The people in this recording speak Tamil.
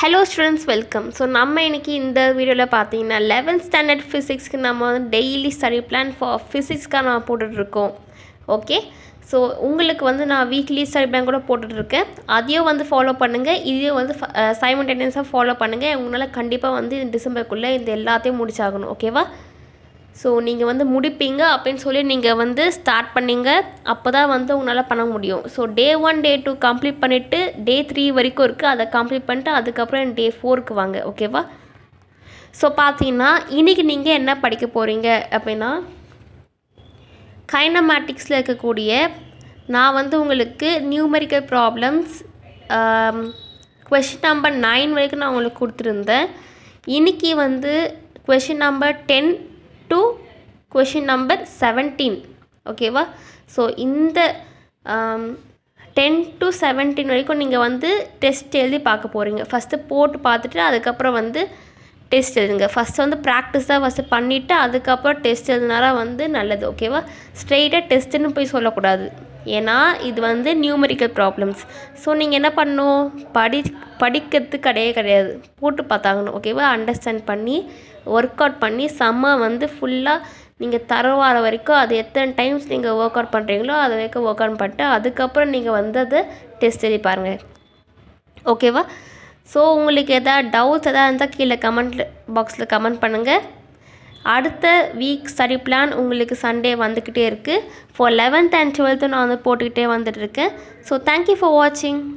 ஹலோ ஸ்டூடெண்ட்ஸ் வெல்கம் ஸோ நம்ம இன்றைக்கி இந்த வீடியோவில் பார்த்தீங்கன்னா லெவன்த் ஸ்டாண்டர்ட் ஃபிசிக்ஸ்க்கு நம்ம வந்து டெய்லி ஸ்டடி பிளான் ஃபார் ஃபிசிக்ஸ்க்காக நான் போட்டுட்ருக்கோம் ஓகே ஸோ உங்களுக்கு வந்து நான் வீக்லி ஸ்டடி பிளான் கூட போட்டுட்ருக்கேன் அதையும் வந்து ஃபாலோ பண்ணுங்கள் இதையும் வந்து சைமண்டேனியஸாக ஃபாலோ பண்ணுங்கள் உங்களால் கண்டிப்பாக வந்து டிசம்பருக்குள்ளே இந்த எல்லாத்தையும் முடிச்சாகணும் ஓகேவா ஸோ நீங்கள் வந்து முடிப்பீங்க அப்படின்னு சொல்லி நீங்கள் வந்து ஸ்டார்ட் பண்ணிங்க அப்போ தான் வந்து உங்களால் பண்ண முடியும் so day one day two complete பண்ணிவிட்டு டே த்ரீ வரைக்கும் இருக்குது அதை கம்ப்ளீட் பண்ணிட்டு அதுக்கப்புறம் டே ஃபோருக்கு வாங்க ஓகேவா ஸோ பார்த்தீங்கன்னா இன்றைக்கி நீங்கள் என்ன படிக்க போகிறீங்க அப்படின்னா கைனமேட்டிக்ஸில் இருக்கக்கூடிய நான் வந்து உங்களுக்கு numerical problems question number nine வரைக்கும் நான் உங்களுக்கு கொடுத்துருந்தேன் இன்றைக்கி வந்து question number ten to question number seventeen ஓகேவா ஸோ இந்த டென் டு செவன்டீன் வரைக்கும் நீங்கள் வந்து டெஸ்ட் எழுதி பார்க்க போகிறீங்க ஃபஸ்ட்டு போட்டு பார்த்துட்டு அதுக்கப்புறம் வந்து டெஸ்ட் எழுதுங்க ஃபஸ்ட்டு வந்து ப்ராக்டிஸ் தான் ஃபஸ்ட்டு பண்ணிவிட்டு அதுக்கப்புறம் டெஸ்ட் எழுதுனால வந்து நல்லது ஓகேவா ஸ்ட்ரெயிட்டாக டெஸ்ட்டுன்னு போய் சொல்லக்கூடாது ஏன்னா இது வந்து நியூமெரிக்கல் ப்ராப்ளம்ஸ் ஸோ நீங்கள் என்ன பண்ணணும் படி படிக்கிறது கிடையவே கிடையாது போட்டு பார்த்தாங்கணும் ஓகேவா அண்டர்ஸ்டாண்ட் பண்ணி ஒர்க் அவுட் பண்ணி செம்ம வந்து ஃபுல்லாக நீங்கள் தரவார வரைக்கும் அது எத்தனை டைம்ஸ் நீங்கள் ஒர்க் அவுட் பண்ணுறீங்களோ அது வரைக்கும் ஒர்க் அவுட் பண்ணிட்டு அதுக்கப்புறம் நீங்கள் வந்து அதை டெஸ்ட் எழுதி பாருங்கள் ஓகேவா ஸோ உங்களுக்கு எதாவது டவுட்ஸ் எதாவது இருந்தால் கீழே கமெண்ட் பாக்ஸில் கமெண்ட் பண்ணுங்கள் அடுத்த வீக் ஸ்டடி பிளான் உங்களுக்கு சண்டே வந்துக்கிட்டே இருக்குது ஃபார் லெவன்த் அண்ட் டுவெல்த்து நான் வந்து போட்டுக்கிட்டே வந்துட்டுருக்கேன் ஸோ தேங்க்யூ ஃபார் வாட்சிங்